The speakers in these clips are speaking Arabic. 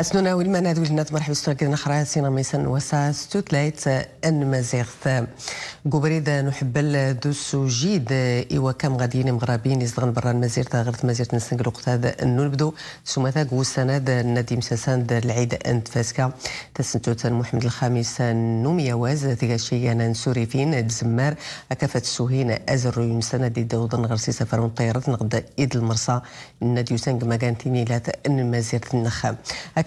أسنونا هذو الجنات مرحبا بكم كده نخرا سينا ميسن وسا ستوتلايت أن مازيغت قبريد نحب الدوس جيد ايوا كم غاديين مغربين يزدغن برا المزير تا غرت مزير تنسنق الوقت أنو نبدو ثم تاك وسناد نديم ساسان العيد أنت فاسكا تسنتو محمد الخامس نوميا واز تيغاشي أنا نسوري فين بزمار أكافة سوهين أزر يمسنا دي داود نغرسي سفر طيارات نغدا إيد المرصا نديو سانك مكان تيميلات أن مازير النخام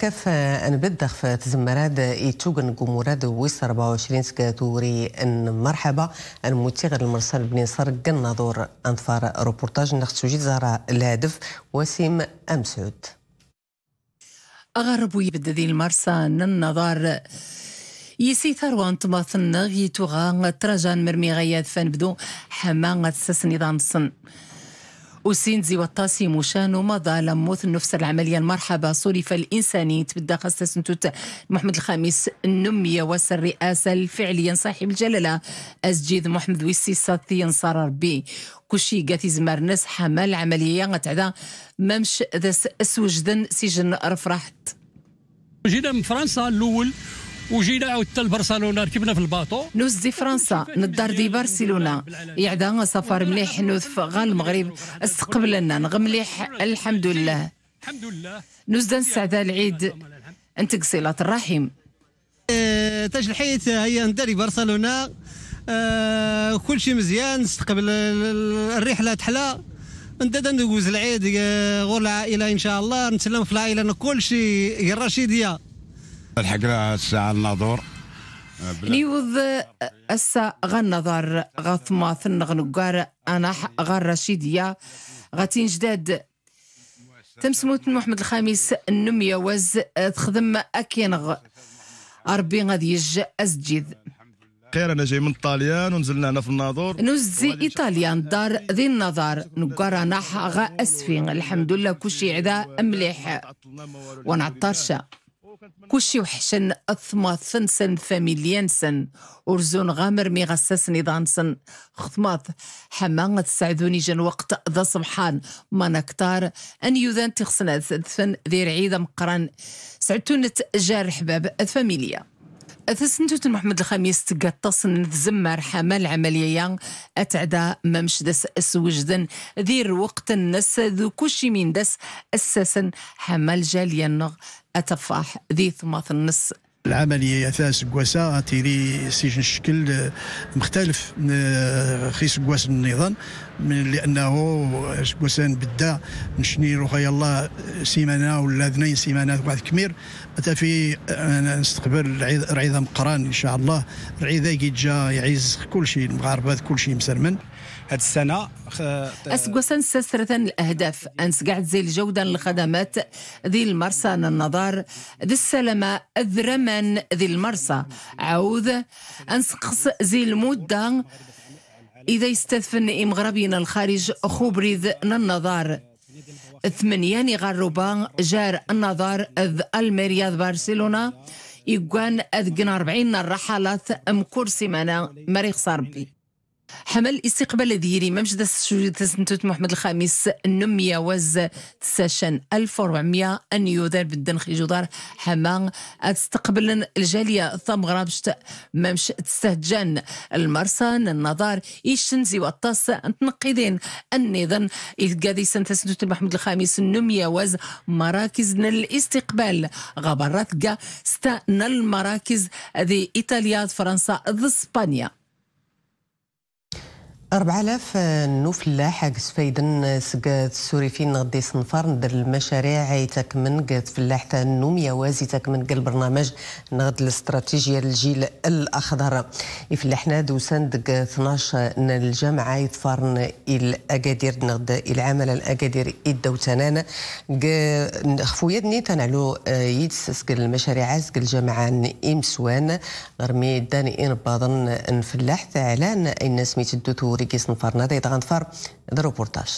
كاف أن بدخ تزمراد يتوغن جمهوراد ويس 24 سكاتوري أن مرحبا أن متغر المرسل بني صار دور أنفار روبورتاج سجيد زهرة الهدف وسيم أمسعود أغرب ويبدا ذي المرسى النظار يسي ثروان تماثن غيتوغا تراجان مرمي غياد فنبدو حما غتسس نظام الصن وسينزي والطاسي مشان ومضى لموث نفس العملية المرحبة صرف الإنساني تبدا خاصة سنتوت محمد الخامس النمية وس الرئاسة الفعلية صاحب الجلالة أسجد محمد ويسي ساتي نصار ربي كلشي قاتي زمار نس حمل العملية غتعدا ممش ذس أسوجدن سجن رفرحت جينا من فرنسا الأول وجينا عاودت لبرشلونه ركبنا في الباطو دي فرنسا ندار دي برشلونه يعدا سفر مليح نوث غا المغرب استقبلنا مليح الحمد لله الحمد لله نوز دان نسعدا العيد انت صله الرحيم أه، تاج الحيت هي نداري برشلونه أه، كل شيء مزيان نستقبل الرحله تحلى نبدا ندوز العيد أه، غور العائله ان شاء الله نتسلم في العائله كل شيء الرشيديه الحق الساعة الناظور ليوض أسا غنظر ثن غنقار أنا غار رشيدية غتين جداد تمسموت محمد الخامس النمية وز تخدم أكينغ ربي غادي يج أسجد خير انا جاي من الطاليان ونزلنا هنا في الناظور نوزي ايطاليا دار ذي النظر نقرا نحا غا اسفين الحمد لله شيء عدا مليح ونعطرشا كلشي وحشن أثما ثنسن فاميليانسن ورزون غامر مي غساسن سن خطماط حما تسعدوني جن وقت ذا سبحان ما نكتار أن يوذان تخسن أثفن ذي رعيدة مقران سعدتون جار حباب الفاميليا أثسنتو محمد الخميس تقطصن تزمر حمل عملية أتعدى دس أسوجدن ذير وقت النس ذو كشي من دس أساسا حمل جاليا نغ أتفاح ذي ثماث النس العمليه ثاس كواسا تيري سجن الشكل آه، مختلف آه، خيس كواس النظام من لانه كواسان بدا نشني روح يلا سيمانه ولا اثنين سيمانات واحد كمير حتى في نستقبل العظام قران ان شاء الله رعيضه كي جا يعز كل شيء المغاربه كل شيء مسلمن هذه السنه أسقسن سسرثن الأهداف أنس قاعد زي الجودة الخدمات ذي المرسى النظار ذي السلامة الذرمن ذي المرسى عوذ أنس قص زي المدة إذا يستثفن إمغربين الخارج خبري النظار ثمانيان غربا جار النظار اذ الميريا برشلونة يقوان اذ أربعين الرحلات أم كرسي مانا مريخ صاربي حمل استقبال ديري ممجد تسنتوت محمد الخامس النمية وز تساشن 1400 أن يدار بدن خيجودار حما استقبل الجالية ثم غرابشت ممش تستهجن المرسان النظار إيشن زي وطاس نقيدين النظام إذ سنتسنتوت محمد الخامس النمية وز مراكز الاستقبال غبرات ستنا المراكز ذي إيطاليا فرنسا ذي إسبانيا 4000 آه، نوفل حق سفيدن آه، سقات فين غدي صنفر ندير المشاريع من قات فلاح تاع النوم يا وازي تكمن البرنامج نغد الاستراتيجيه للجيل الاخضر يفلحنا دوسان دق 12 آه، الجامعه يتفارن الاكادير نغد العمل الاكادير يدو تنان خويا دني تنعلو يتسس المشاريع سق الجامعه امسوان غرمي داني ان باضن نفلاح تاع سميت ميتدو بورتيكيس نفر نادي غنفر هذا روبورتاج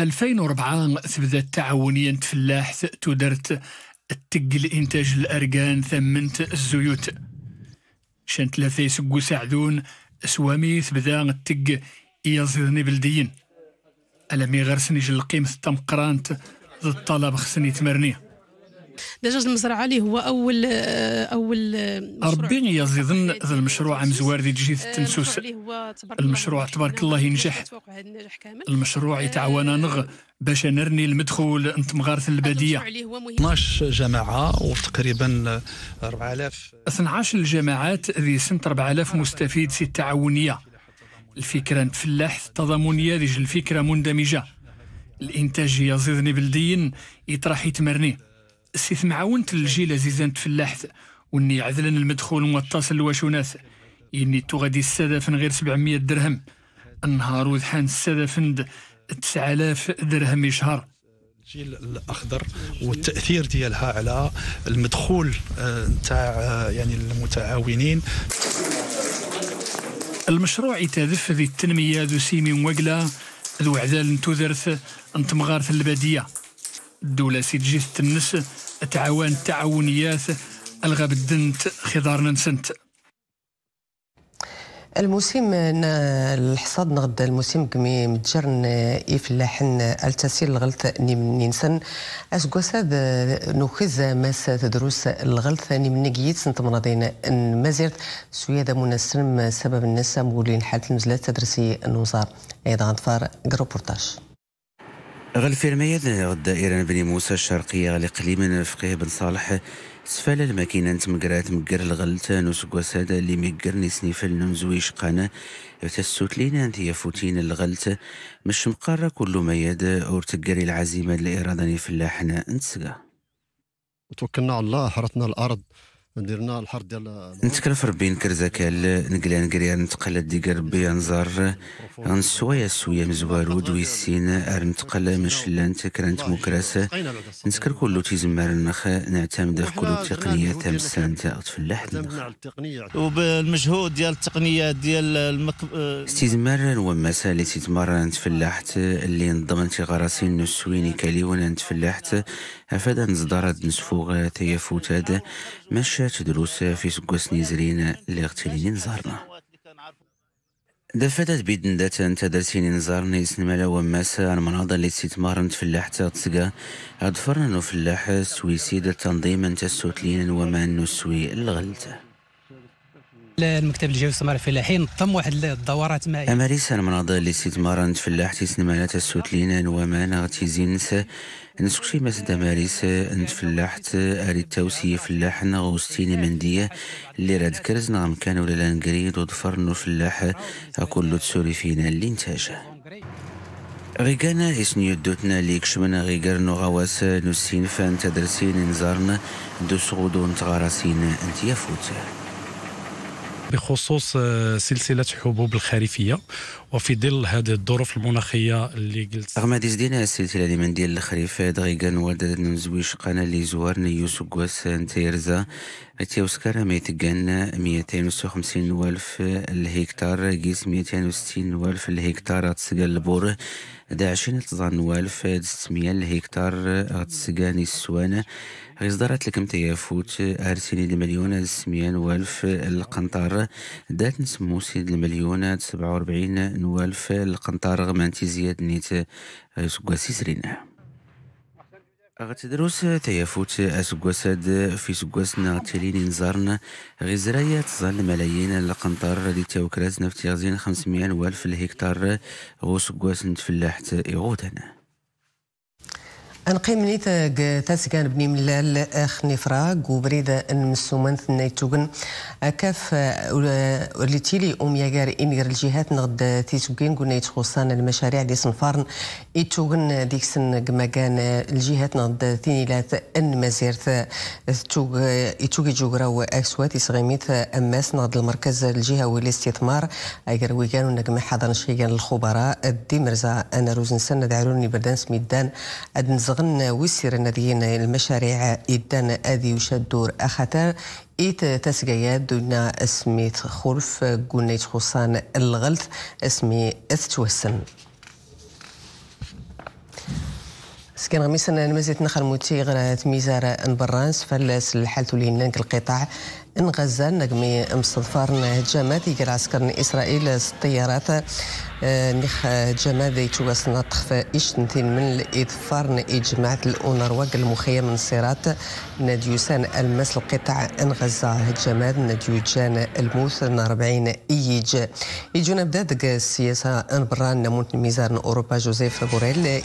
2004 تبدات تعاونيا تفلاحت تدرت التق إنتاج الأرقان ثمنت الزيوت شان ثلاثة سقو سعدون سوامي تبدا التق يزيدني بلديين ألمي غرسني جل قيمة تمقرانت ضد الطلب خصني تمرنيه دجاج المزرعه اللي هو اول آه، اول آه، ربي يزيد آه، المشروع عام زوار دي جهه التنسوس المشروع تبارك الله نعم، ينجح نعم، المشروع يتعاون نغ باش نرني المدخول انت مغارث الباديه 12 جماعه وتقريبا 4000 12 الجماعات ذي سنه 4000 مستفيد ست التعاونيه الفكره نتفلاح التضامنيه ذي الفكره مندمجه الانتاجيه زيدني بلدين يطرح يتمرني سي معاونت الجيل زيزان تفلاحت واني عذلن المدخول متصل واش وناس اني تو غادي السدفن غير 700 درهم النهار وذحان السدفن 9000 درهم شهر الجيل الاخضر والتاثير ديالها على المدخول آه، نتاع آه، يعني المتعاونين المشروع يتهدف ذي التنميه ذو سيمي وقلا ذو عذال انت مغارث الباديه الدولة سيد جيث تنس تعاون تعاونيات الغاب الدنت خضارنا نسنت الموسم الحصاد نغدا الموسم كمي متجرن يفلاحن التسيل الغلط نينسن اسكوساد نوخز ماس دروس الغلط نقيت سنت مناضين مازيرت سويادة السلم سبب الناس مولين حالة المزلات تدرسي النوزار ايضا غنفار كروبورتاج غل في المياد الدائرة بني موسى الشرقية غل قليما فقيه بن صالح سفال الماكينة تمقرات مقر الغلت نسق وسادة اللي مقر نسني في زويش قانا يتسوت لينا انتي فوتين الغلت مش مقارة كل ميد اور تقري العزيمة اللي في فلاحنا انتسقى وتوكلنا على الله حرتنا الأرض درنا الحر ديال في ربي نكر زكا نقلا نقري نتقلى ديك ربي نزار غنسوايا سويا مزوارود ودويسين ارنتقل من شلان تكرانت مكراس نتكر كلو تيزم النخ نعتمد في كل التقنيه تام تاعت فلاح النخ وبالمجهود ديال التقنية ديال المك... استزمار ومسا اللي تتمرن تفلاحت اللي نضمن غراسين نسويني كالي وانا نتفلاحت أفادا نزدرد نسفوغات هي فوتاد مشات دروس في سكوس نيزرين لغتلين نزارنا دفتت بيدن داتا انت درسيني نزار نيس نمالا وماس المناضة مناضة اللي تستمر نتفلاح تاتسقا أدفرنا نفلاح سويسيد التنظيم انت السوتلين ومان نسوي الغلته المكتب الجوي الاستثمار الفلاحي نظم واحد الدورات مائيه من هذا الاستثمار فلاح مالات السوت لينا نوامان تيزينس نسكشي سدا ماريس انت فلاحت اريد توسي فلاح غوستيني مندية اللي راد كرز نعم ولا لانغريد وضفر نو فلاح اكلو تسوري فينا اللي انتاجه غيكانا اسنيو دوتنا ليك شمنا غواس نغواس سين فان تدرسين نزارنا دو سغودون تغارسين انت يا يفوت بخصوص آه، سلسله حبوب الخريفيه وفي ظل هذه الظروف المناخيه اللي قلت رغم زدينا السلسله اللي من ديال الخريف دغيغان والد نزويش قنا اللي زوار يوسف كواس تيرزا تيوسكر ميتقان ميتين وستة وخمسين ألف الهكتار قيس ميتين وستين ألف الهكتار تسقال البور دا عشرين تظن ألف ستمية الهكتار تسقان السوان غيزدارت لكم تيافوت أرسيني المليون سميان ألف القنطار دات نسمو سيد المليون سبعة وأربعين نوالف القنطار غمانتي زياد نيت سقاسي سرينه غتدروس تيافوت أسقوساد في سقوسنا تلين نزارنا غزرايا تظل ملايين القنطر اللي تاوكراز نفتي غزين خمسمية والف الهكتار غو سقوس نتفلاحت إغوتنا نقيم نيت تاسكان بني ملال اخ نفراق وبريدة نمسومان ثناي توغن كاف اللي آه، تيلي أميا غير الجهات نغد تيتوغين قلنا يتخصان المشاريع اللي صنفارن إتوغن ديك سن كما كان الجهات نغد لات أن مزير توغ إتوغي جوغراو أكسوات إسغيميت أماس نغد المركز الجهوي للاستثمار أغير ويكانو ونقم حضر شيئا الخبراء الدمرزة أنا روزن سنة دعروني بردان سميدان أدنزغ غن وسر نذين المشاريع إدن آذي وشدور أخطر إيت تسقيا دون اسميت خرف قنيت خصان الغلف اسمي أثتوسن سكان غميسنا المزيد نخل موتي غرا تميزار نبرانس فلاس الحالة لينانك القطاع غزه نقمي مصدفار جامات يقرا عسكر إسرائيل الطيارات نخ جما ذيت واسنا تخفى إيش نتين من الإظفار إجماع الأونرواق المخيم من صراط ناديوسان المس القطع انغزا ناديو جان الموث 40 إيج يجونا نبدا دق السياسة نبران نموت ميزان أوروبا جوزيف بوريل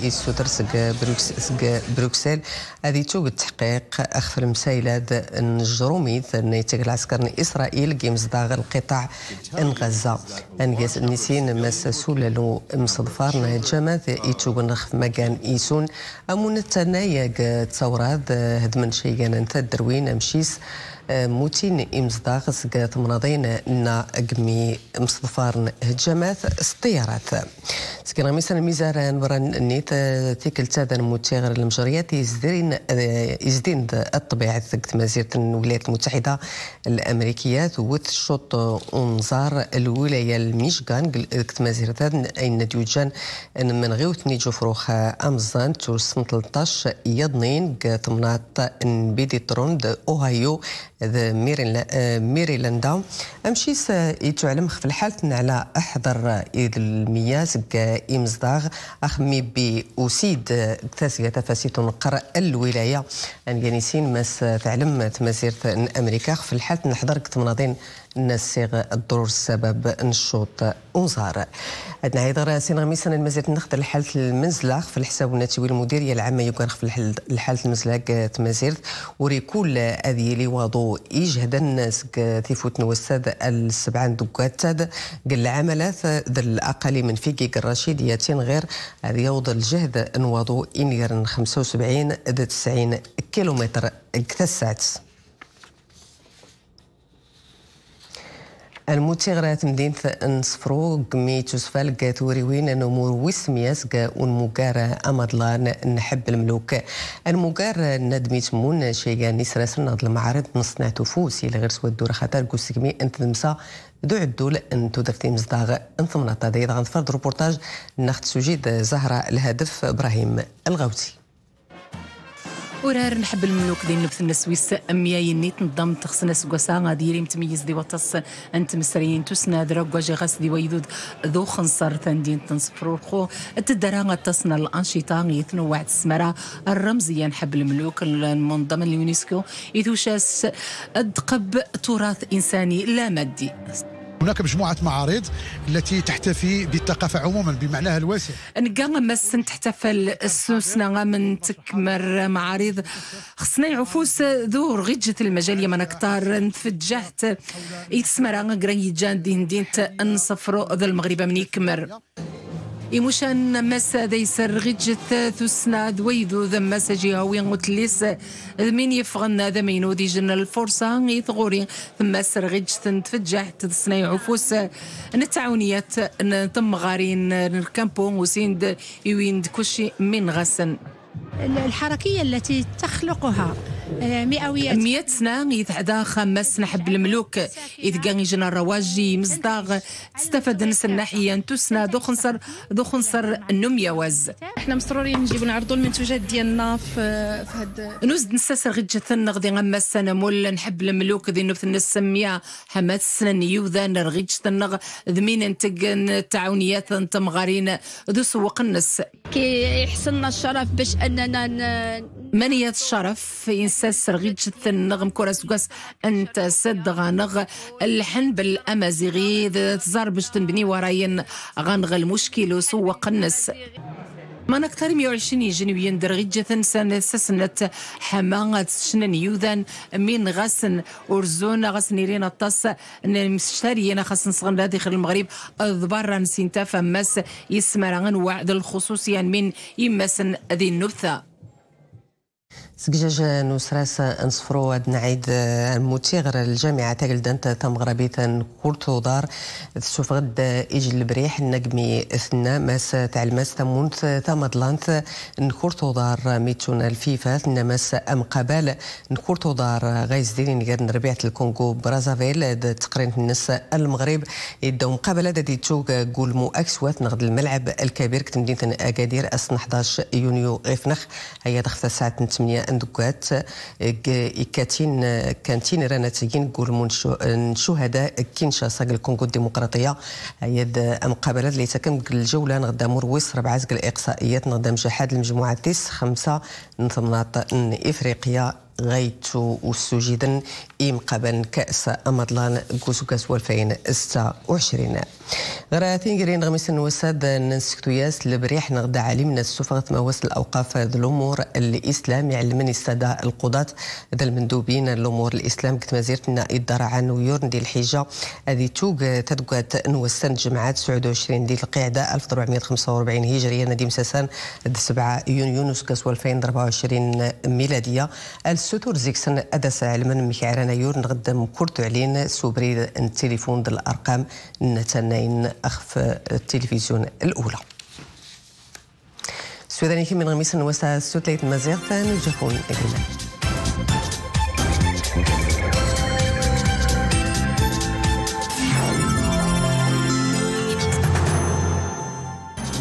بروكس سق بروكسل هذه توب التحقيق اخفر المسايلة نجروميث نيتك العسكر إسرائيل جيمز داغ القطاع انغزا انجاس نسين مس إيتو لالو مصدفار الجامعة جماذ إيتو ونخف مكان إيسون أمون التنايق تصورات هدمن شيئا نتا الدروين أمشيس موتين إمزداغ قات مناضين نا قمي مصدفارن هجمات سطيرات سكينا ميسان ميزاران وران نيت تيكل تادن متغير المجريات يزدرين يزدين الطبيعة ثقت مزيرة الولايات المتحدة الأمريكية وث شوط ونزار الولاية الميشغان قلت مزيرة أين ديوجان أن من نيجو فروخ أمزان تور 13 يضنين قات مناط بيدي تروند أوهايو آه، ميريلاندا امشي يتعلم في الحالة على احضر اذ المياس بكا امزداغ اخمي بي اسيد تاسيا تفاسيت نقر الولايه ان يعني سين ماس تعلم تمازيرت امريكا في الحالة نحضر كتمناضين نسيغ الضرور السبب نشوط انزار عندنا هيدر سينغ ميسان المزيد نخد الحالة المنزلاخ في الحساب الناتوي المديرية العامة يكون في الحالة المنزلاق وري وريكول أذي اللي واضو إجهد الناس تيفوت نوستاد السبعان دوكاتاد قل العملات ذا الأقالي من فيكي الرشيد ياتين غير هذه يوض الجهد نواضو إنير 75 ذا 90 كيلومتر كتسات المتغرات مدينة نصفرو قميت وسفال قاتوري وين نمور وسمياس قا مقارا أمدلان نحب الملوك المقار ندميت مون شيقا نسرس ناض المعارض نصنع تفوسي لغير سوى الدور خطر قوسكمي انت دمسا دو عدول انتو درتي مصداغ انثمنا تضيض غنفرد روبورتاج نخت سجيد زهرة الهدف إبراهيم الغوتي ورار نحب الملوك ديال نبث النسويس أميا يني تنضم تخصنا سقوسا غادي تميز دي وطس أنت مسريين تسنا دراك واجي غاس دي ويدود ذو خنصر تندين تنصفرو الخو تدرا غتصنا الأنشطة غيثنو واحد السمرة الرمزية نحب الملوك المنظمة اليونسكو شاس أدقب تراث إنساني لا مادي هناك مجموعة معارض التي تحتفي بالثقافة عموما بمعناها الواسع نقا مس تحتفل السوسنا من تكمر معارض خصنا يعفوس دور غي المجال يمن أكثر نتفجهت نتفجحت يتسمر غران يجان دين دين نصفرو ذا المغرب من يكمر إموشان مس ديسر غجت ثسنا دويدو ذم سجي هوي غتليس من يفغن ذا مينو ديجن الفرصة غي ثغوري ثم سر غجت تفجح تثسنا عفوس نتعاونيات نتم غارين الكامبون وسيند يويند كلشي من غسن الحركية التي تخلقها مئويات مئة سنة إذ حدا خمس نحب الملوك إذ كان يجينا الرواجي مصداغ تستفاد نس الناحية نتوسنا دو خنصر دو خنصر النمية وز احنا مسرورين نجيبو نعرضو المنتوجات ديالنا في هاد نوزد نساس غير جثن غادي غمس السنة مول نحب الملوك ذي نوث السمية حمات السنة يوذان رغيج تنغ ذمين انتقن التعاونيات تمغارين ذو سوق النس كيحسننا الشرف باش اننا ن... منية الشرف انسان ساس رغيد جثن نغم كورس انت سد غانغ الحن بالامازيغي تزار باش تنبني وراين غانغ المشكل وسوق النس ما نكتر 120 جنويين درغي جثن سنة سسنة حما شنن يوذن من غسن ورزون غسن يرين الطاس نمشتري انا صغن داخل المغرب الضبار نسينتا فماس يسمران وعد الخصوصيا من يمسن ذي النبثه سكجاجان وسراسة انصفرو نعيد آه، موتيغر الجامعة تاقل دانتا تمغربي تن كورتو دار تشوف غد اجل البريح النقمي إثنى ماس تاع الماس تمونت تمضلانت نكورتو دار ميتون الفيفا ثنا ماس أم قبال نكورتو دار غايز ديني غير نربيعة الكونغو برازافيل تقرين الناس المغرب يدو مقابلة دادي تشوك قول مؤكسوات نغد الملعب الكبير كتمدينة أكادير أسن 11 يونيو غفنخ هي تخفى الساعة 8 اندوكات كاتين كانتين راناتيين نقول من شهداء كينشاسا الكونغو الديمقراطيه هي مقابله اللي تكن الجوله نغدا مرويس ربعه الاقصائيات نغدا مجحد المجموعه تيس خمسه من ثمنات افريقيا غيت وسجدا إم قبل كأس أمضلان كوسوكاس 2026 غراتين غيرين نوساد ننسكتو ياس لبريح نغدا علمنا السفغة مواسل الأوقاف الأمور الإسلام يعلمني السادة القضاة ذا المندوبين الأمور الإسلام كتما زيرتنا إدارة عن ويورن دي الحجة هذه توق تدقات نوسان جمعات 29 دي القعدة 1445 هجرية نديم ساسان 7 يونيو نسكس 2024 ميلادية السوتور زيكسن أدس علمان مكعران يورن غدا مكورتو علين سوبريد التليفون الأرقام نتن عناوين أخف التلفزيون الأولى السوداني من غميس وسط سوتليت مزيغ ثاني الجفون اليمني